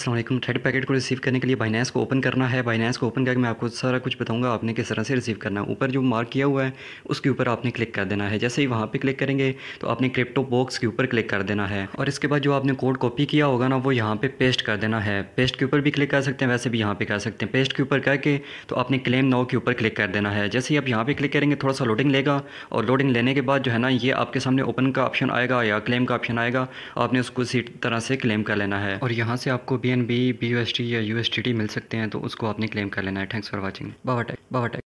Aslam third packet को receive करने के लिए बाइनेंस को ओपन करना है बाइनेंस को ओपन करके मैं आपको सारा कुछ बताऊंगा आपने किस तरह से रिसीव करना है ऊपर जो मार्क किया हुआ है उसके ऊपर आपने क्लिक कर देना है जैसे ही वहाँ पे क्लिक करेंगे तो आपने क्रिप्टो बॉक्स के ऊपर क्लिक कर देना है और इसके बाद जो आपने कोड कॉपी किया होगा ना वो यहाँ पर पे पेस्ट कर देना है पेस्ट के ऊपर भी क्लिक कर सकते हैं वैसे भी यहाँ पर कर सकते हैं पेस्ट के ऊपर करके तो आपने क्लेम नाव के ऊपर क्लिक कर देना है जैसे ही आप यहाँ पर क्लिक करेंगे थोड़ा सा लोडिंग लेगा और लोडिंग लेने के बाद जो है ना ये आपके सामने ओपन का ऑप्शन आएगा या क्लेम का ऑप्शन आएगा आपने उसको इसी तरह से क्लेम कर लेना है और यहाँ से आपको भी P N B B U S T या यू एस टी टी मिल सकते हैं तो उसको आपने क्लेम कर लेना है thanks for watching Baba tech Baba